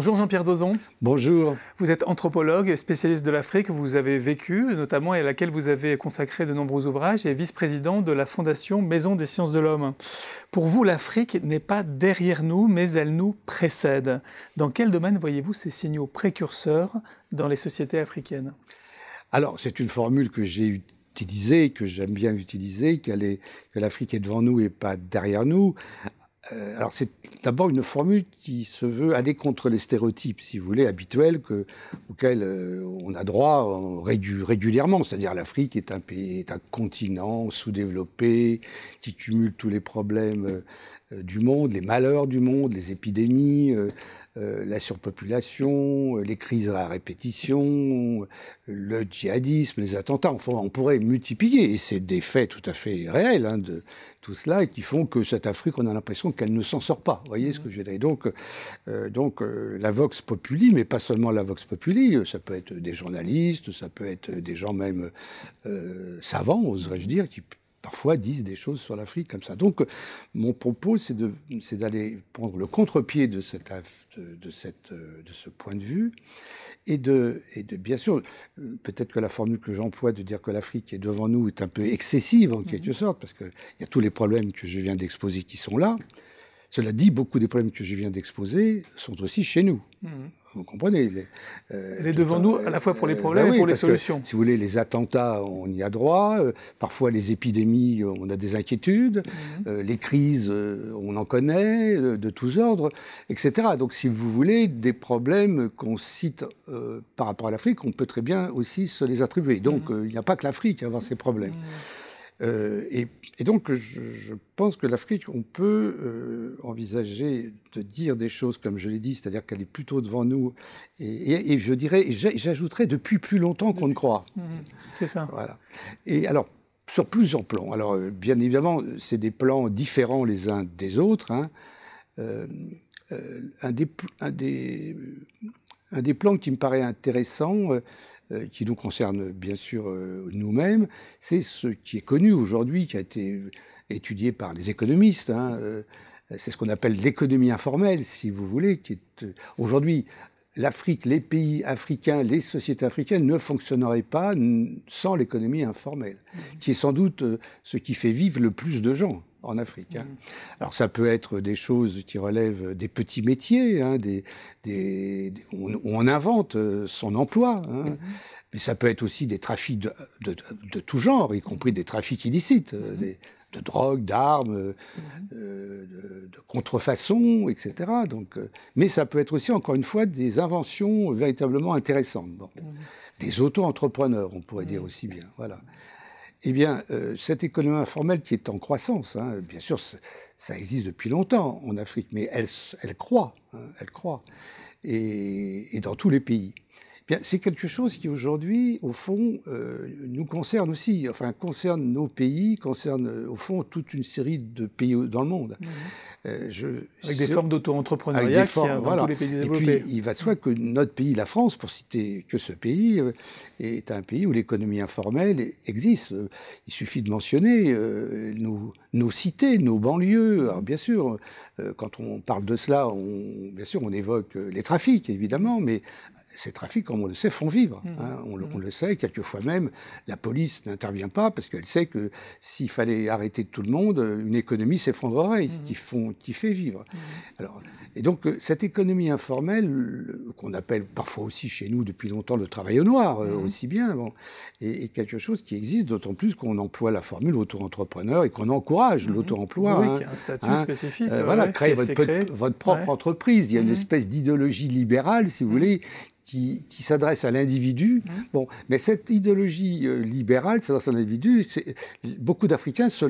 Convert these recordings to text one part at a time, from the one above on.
Bonjour Jean-Pierre Dozon. Bonjour. Vous êtes anthropologue, spécialiste de l'Afrique, vous avez vécu notamment et à laquelle vous avez consacré de nombreux ouvrages et vice-président de la Fondation Maison des sciences de l'homme. Pour vous, l'Afrique n'est pas derrière nous, mais elle nous précède. Dans quel domaine voyez-vous ces signaux précurseurs dans les sociétés africaines Alors, c'est une formule que j'ai utilisée que j'aime bien utiliser, qu'elle est, que l'Afrique est devant nous et pas derrière nous. Euh, alors c'est d'abord une formule qui se veut aller contre les stéréotypes, si vous voulez, habituels auxquels euh, on a droit euh, régulièrement. C'est-à-dire l'Afrique est un pays, est un continent sous-développé qui cumule tous les problèmes du monde, les malheurs du monde, les épidémies, euh, la surpopulation, euh, les crises à répétition, le djihadisme, les attentats. Enfin, on pourrait multiplier. Et c'est des faits tout à fait réels hein, de tout cela et qui font que cette Afrique, on a l'impression qu'elle ne s'en sort pas. Vous voyez ce que je veux dire Donc, euh, donc la Vox Populi, mais pas seulement la Vox Populi, ça peut être des journalistes, ça peut être des gens même savants, oserais-je dire, qui parfois disent des choses sur l'Afrique comme ça. Donc mon propos, c'est d'aller prendre le contre-pied de, cette, de, cette, euh, de ce point de vue. Et de, et de bien sûr, peut-être que la formule que j'emploie de dire que l'Afrique est devant nous est un peu excessive en quelque mhm. sorte, parce qu'il y a tous les problèmes que je viens d'exposer qui sont là. Cela dit, beaucoup des problèmes que je viens d'exposer sont aussi chez nous. Mhm. Vous comprenez les, Elle euh, est devant nous à la fois pour les euh, problèmes ben et pour les solutions. si vous voulez, les attentats, on y a droit. Euh, parfois, les épidémies, on a des inquiétudes. Mhm. les crises, on en connaît, de tous ordres, etc. Donc, si vous voulez, des problèmes qu'on cite par rapport à l'Afrique, on peut très bien aussi se les attribuer. Donc, mhm. il n'y a pas que l'Afrique à avoir ces problèmes. Mhm. Euh, et, donc, je, pense que l'Afrique, on peut euh, envisager de dire des choses comme je l'ai dit, c'est-à-dire qu'elle est plutôt devant nous. Et, je dirais, j'ajouterais depuis plus longtemps qu'on ne croit. Mmh, c'est ça. Voilà. Et alors, sur plusieurs plans. Alors, euh, bien évidemment, c'est des plans différents les uns des autres. Hein. un, des, un, des, un, des, plans qui me paraît intéressant, euh, qui nous concerne bien sûr euh, nous-mêmes, c'est ce qui est connu aujourd'hui, qui a été euh, étudié par les économistes. Hein, c'est ce qu'on appelle l'économie informelle, si vous voulez, qui aujourd'hui l'Afrique, les pays africains, les sociétés africaines ne fonctionneraient pas sans l'économie informelle, mmh. qui est sans doute ce qui fait vivre le plus de gens en Afrique. Hein. Mm. Alors ça peut être des choses qui relèvent des petits métiers, hein, où des, on, invente euh, son emploi, hein. mm-hmm. mais ça peut être aussi des trafics de, tout genre, y compris des trafics illicites, euh, mm-hmm. de drogue, d'armes, euh, mm-hmm. de, contrefaçon, etc. Donc, mais ça peut être aussi, encore une fois, des inventions véritablement intéressantes. Des auto-entrepreneurs, on pourrait dire aussi bien. Voilà. Eh bien, euh, cette économie informelle qui est en croissance, hein, bien sûr, ça existe depuis longtemps en Afrique, mais elle, elle croît, hein, elle croît, et, dans tous les pays c'est quelque chose qui aujourd'hui, au fond, euh, nous concerne aussi, enfin concerne nos pays, concerne euh, au fond toute une série de pays dans le monde. Mhm. Euh, avec des formes d'auto-entrepreneuriat pays il va de soi mhm. que notre pays, la France, pour citer que ce pays, est un pays où l'économie informelle existe. Il suffit de mentionner nos, nos, cités, nos banlieues. Alors, bien sûr, quand on parle de cela, on, bien sûr, on évoque les trafics, évidemment, mais ces trafics, comme on le sait, font vivre. Mmh. Hein. Mmh. On, le sait, quelquefois même, la police n'intervient pas parce qu'elle sait que s'il fallait arrêter tout le monde, euh, une économie s'effondrerait, qui, mmh. qui fait vivre. Alors, et donc, euh, cette économie informelle, qu'on appelle parfois aussi chez nous depuis longtemps le travail au noir, euh, aussi bien, bon, est, quelque chose qui existe, d'autant plus qu'on emploie la formule auto-entrepreneur et qu'on encourage l'auto-emploi. Oui, hein. qui a un statut hein. spécifique. voilà, créez votre, propre entreprise. Il y a une espèce d'idéologie libérale, si vous voulez, qui, s'adresse à l'individu. Bon, mais cette idéologie euh, libérale s'adresse à l'individu. Beaucoup d'Africains se,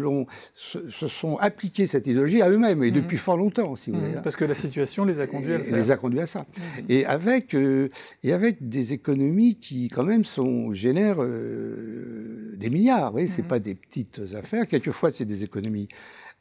se, sont appliqués cette idéologie à eux-mêmes, et mm. depuis fort longtemps, si vous mm. voulez. Hein. Parce que la situation les a conduits à, ça. les a conduits à ça. Mm. Et, avec, euh, et avec des économies qui, quand même, sont, génèrent euh, des milliards. Vous c'est pas des petites affaires. Quelquefois, c'est des économies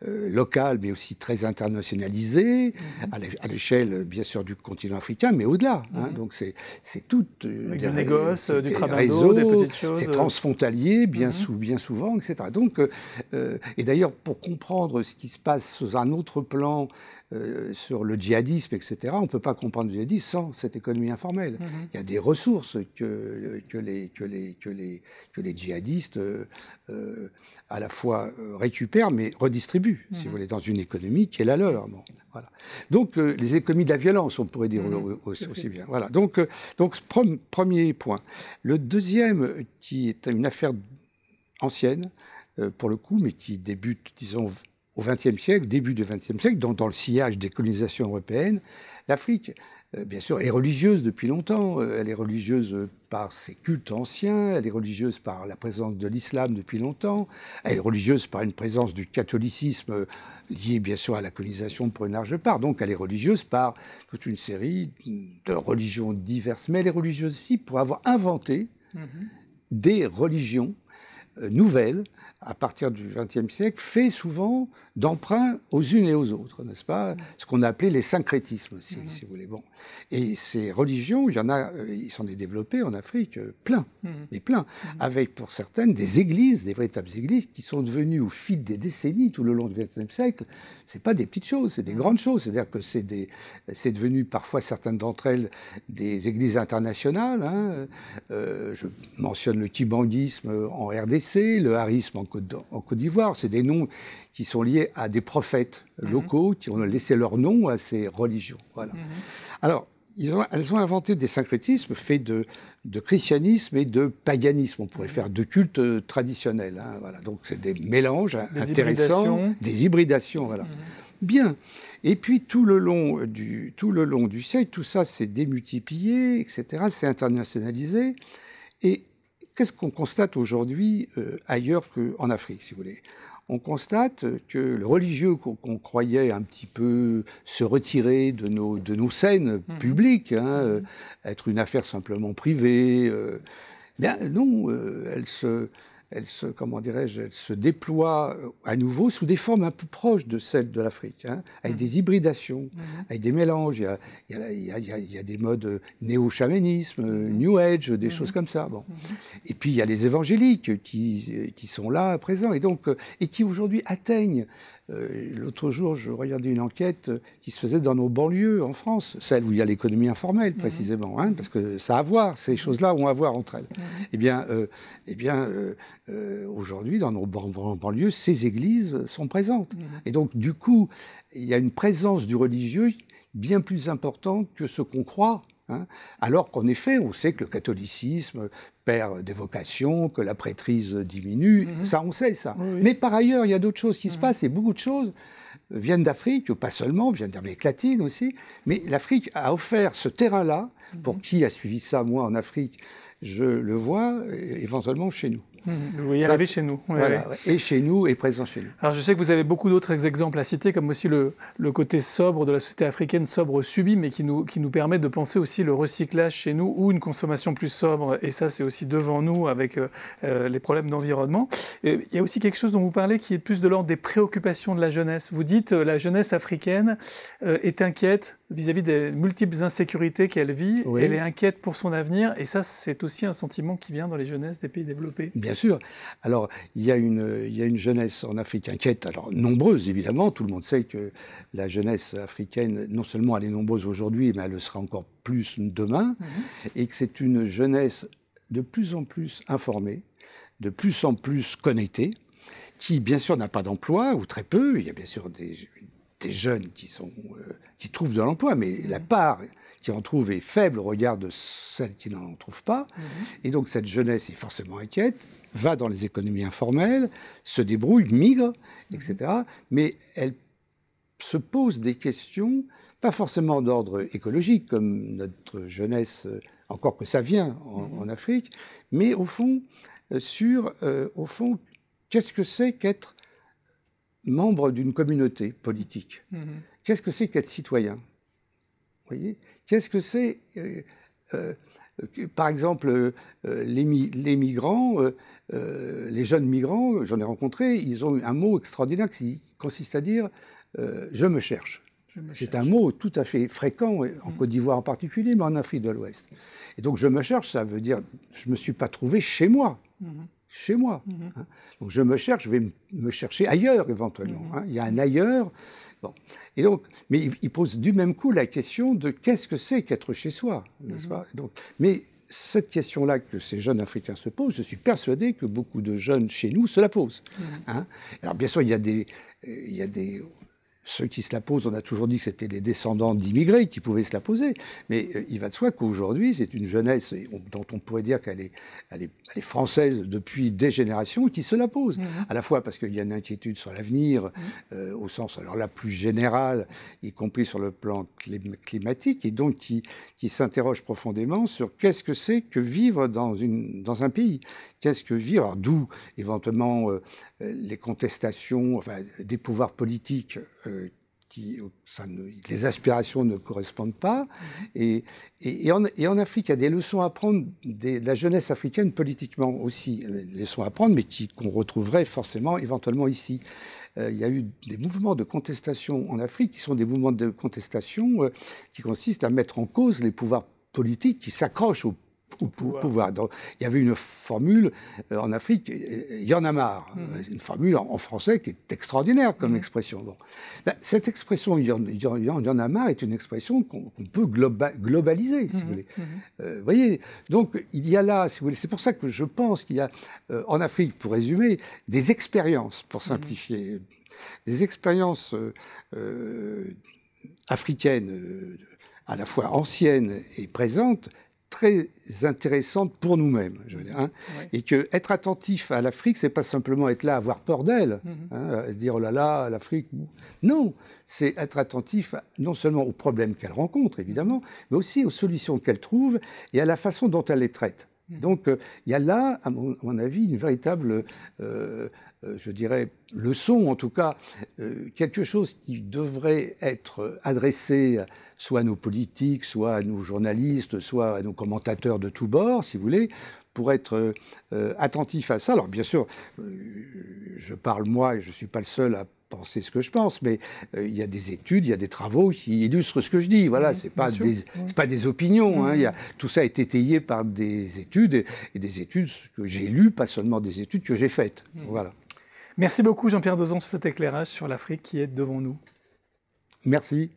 locales, mais aussi très internationalisées, à l'échelle, bien sûr, du continent africain, mais au-delà. Hein. Donc, c'est c'est tout. Euh, des, du travail des petites choses. C'est transfrontalier, bien, mhm. souvent, etc. Donc, euh, euh, et d'ailleurs, pour comprendre ce qui se passe sous un autre plan euh, sur le djihadisme, etc. On ne peut pas comprendre le djihadisme sans cette économie informelle. Mm-hmm. Il y a des ressources que, les, djihadistes euh, euh, à la fois récupèrent, mais redistribuent, si mm-hmm. vous voulez, dans une économie qui est la leur. Donc, les économies de la violence, on pourrait dire mm-hmm. aussi, bien. Voilà. donc premier point. Le deuxième, qui est une affaire ancienne, pour le coup, mais qui débute, disons, au XXe siècle, début du XXe siècle, dans, le sillage des colonisations européennes, l'Afrique, euh, bien sûr, est religieuse depuis longtemps. Euh, elle est religieuse par ses cultes anciens, elle est religieuse par la présence de l'islam depuis longtemps, elle est religieuse par une présence du catholicisme euh, liée bien sûr à la colonisation pour une large part. Donc elle est religieuse par toute une série de religions diverses, mais elle est religieuse aussi pour avoir inventé mhm. des religions nouvelles à partir du XXe siècle, fait souvent d'emprunt aux unes et aux autres, n'est-ce pas Ce qu'on a appelé les syncrétismes, si, mhm. si, vous voulez. Bon. Et ces religions, il y en a, euh, il s'en est développé en Afrique, euh, plein, mhm. mais plein, mhm. avec pour certaines des églises, des véritables églises, qui sont devenues au fil des décennies, tout le long du XXe siècle, c'est pas des petites choses, c'est des grandes choses. C'est-à-dire que c'est des, c'est devenu parfois certaines d'entre elles des églises internationales. Hein. Euh, je mentionne le tibanguisme en RDC, le harisme en en Côte d'Ivoire. C'est des noms qui sont liés à des prophètes mhm. locaux qui ont laissé leur nom à ces religions. Voilà. Mhm. Alors, ils ont, elles ont inventé des syncrétismes faits de, de, christianisme et de paganisme. On pourrait mhm. faire de cultes euh, traditionnels. Hein, voilà. Donc, c'est des mélanges hein, intéressants, des hybridations. Voilà. Bien. Et puis tout le long du, tout le long du siècle, tout ça s'est démultiplié, etc. C'est internationalisé. Et qu'est-ce qu'on constate aujourd'hui euh, ailleurs qu'en Afrique, si vous voulez On constate que le religieux qu'on croyait un petit peu se retirer de nos, de nos scènes mhm. publiques, hein, mhm. euh, être une affaire simplement privée, euh, eh bien non, elle se elle se, comment dirais elle se déploie euh, à nouveau sous des formes un peu proches de celles de l'Afrique, hein, avec mmh. des hybridations, mmh. avec des mélanges. Il y a, des modes euh, néo-chamanisme, euh, mmh. New Age, des choses comme ça. Bon. Et puis il y a les évangéliques qui, sont là, présents, et, donc, et qui aujourd'hui atteignent euh, l'autre jour, je regardais une enquête euh, qui se faisait dans nos banlieues en France, celle où il y a l'économie informelle mhm. précisément, hein, parce que ça a à voir, ces mhm. choses-là ont à voir entre elles. Mhm. Eh bien, euh, eh bien aujourd'hui, dans nos banlieues, ces églises sont présentes. Et donc, du coup, il y a une présence du religieux bien plus importante que ce qu'on croit Hein. Alors qu'en effet, on sait que le catholicisme perd des vocations, que la prêtrise diminue, mhm. ça on sait ça. Mais par ailleurs, il y a d'autres choses qui se mhm. passent et beaucoup de choses viennent d'Afrique, ou pas seulement, viennent d'Amérique latine aussi. Mais l'Afrique a offert ce terrain-là, pour mhm. qui a suivi ça, moi en Afrique, je le vois euh, éventuellement chez nous. Vous y arrivez chez nous. Et chez nous, et présent chez nous. Alors je sais que vous avez beaucoup d'autres exemples à citer, comme aussi le, côté sobre de la société africaine, sobre subi, mais qui nous, qui nous permet de penser aussi le recyclage chez nous ou une consommation plus sobre. Et ça, c'est aussi devant nous avec euh, euh, les problèmes d'environnement. Il y a aussi quelque chose dont vous parlez qui est plus de l'ordre des préoccupations de la jeunesse. Vous dites euh, la jeunesse africaine est inquiète vis-à-vis des multiples insécurités qu'elle vit. Elle est inquiète pour son avenir. Et ça, c'est aussi un sentiment qui vient dans les jeunesses des pays développés. Bien sûr. Alors, il y a une, il y a une jeunesse en Afrique inquiète, alors nombreuse évidemment. Tout le monde sait que la jeunesse africaine, non seulement elle est nombreuse aujourd'hui, mais elle le sera encore plus demain. Mhm. Et que c'est une jeunesse de plus en plus informée, de plus en plus connectée qui bien sûr n'a pas d'emploi, ou très peu, il y a bien sûr des, des jeunes qui, sont, euh, trouvent de l'emploi, mais la mhm. part qui en trouve est faible au regard de celles qui n'en trouvent pas. Mhm. Et donc cette jeunesse est forcément inquiète, va dans les économies informelles, se débrouille, migre, mhm. etc. Mais elle se pose des questions, pas forcément d'ordre écologique, comme notre jeunesse, euh, encore que ça vient en, Afrique, mais au fond, euh, sur, au fond, qu'est-ce que c'est qu'être membre d'une communauté politique. Mhm. Qu'est-ce que c'est qu'être citoyen voyez Qu'est-ce que c'est euh, euh, par exemple, euh, les, migrants, les jeunes migrants, j'en ai rencontré, ils ont un mot extraordinaire qui consiste à dire je me cherche. C'est un mot tout à fait fréquent, en mhm. Côte d'Ivoire en particulier, mais en Afrique de l'Ouest. Et donc, je me cherche, ça veut dire je ne me suis pas trouvé chez moi. Mhm chez moi. Mhm. Hein. Donc je me cherche, je vais me chercher ailleurs éventuellement. Mhm. Hein. Il y a un ailleurs. Bon. Et donc, mais il, pose du même coup la question de qu'est-ce que c'est qu'être chez soi, mhm. donc, Mais cette question-là que ces jeunes Africains se posent, je suis persuadé que beaucoup de jeunes chez nous se la posent. Hein. Alors bien sûr, il des, euh, il y a des ceux qui se la posent, on a toujours dit que c'était les descendants d'immigrés qui pouvaient se la poser, mais euh, il va de soi qu'aujourd'hui, c'est une jeunesse dont on pourrait dire qu'elle est, française depuis des générations qui se la pose, mmh. à la fois parce qu'il y a une inquiétude sur l'avenir, mmh. euh, au sens alors la plus générale, y compris sur le plan climatique, et donc qui, qui s'interroge profondément sur qu'est-ce que c'est que vivre dans, une, dans un pays, qu'est-ce que vivre, d'où éventuellement euh, les contestations des pouvoirs politiques qui, les aspirations ne correspondent pas. Et, et, et, en, Afrique, il y a des leçons à prendre de la jeunesse africaine politiquement aussi, euh, leçons à prendre, mais qu'on retrouverait forcément éventuellement ici. Euh, il y a eu des mouvements de contestation en Afrique qui sont des mouvements de contestation euh, qui consistent à mettre en cause les pouvoirs politiques qui s'accrochent aux pouvoir. il y avait une formule euh, en Afrique, il y en a marre. Hum. Euh, une formule en, français qui est extraordinaire comme hum. expression. Ben, cette expression, il y, a marre, est une expression qu'on peut globaliser, si vous hum. voulez. Euh, voyez, donc il y a là, si vous voulez, c'est pour ça que je pense qu'il y a en Afrique, pour résumer, des expériences, pour simplifier, des expériences africaines à la fois anciennes et présentes très intéressante pour nous-mêmes. Hein. Et que être attentif à l'Afrique, c'est pas simplement être là, avoir peur d'elle, mm-hmm. hein, dire oh là là, l'Afrique. Non, c'est être attentif non seulement aux problèmes qu'elle rencontre, évidemment, mais aussi aux solutions qu'elle trouve et à la façon dont elle les traite. Mmh. Donc euh, il y a là, à mon, avis, une véritable, euh, euh, je dirais, leçon, en tout cas, quelque chose qui devrait être adressé soit à nos politiques, soit à nos journalistes, soit à nos commentateurs de tous bords, si vous voulez, pour être attentif à ça. Alors bien sûr, je parle moi et je ne suis pas le seul à penser ce que je pense, mais euh, il y a des études, il y a des travaux qui illustrent ce que je dis. Voilà, c'est pas des, pas des opinions. Hein. a, mm-hmm. tout ça est étayé par des études et, des études que j'ai lues, pas seulement des études que j'ai faites. Mm-hmm. Voilà. Merci beaucoup Jean-Pierre Dozon pour cet éclairage sur l'Afrique qui est devant nous. Merci.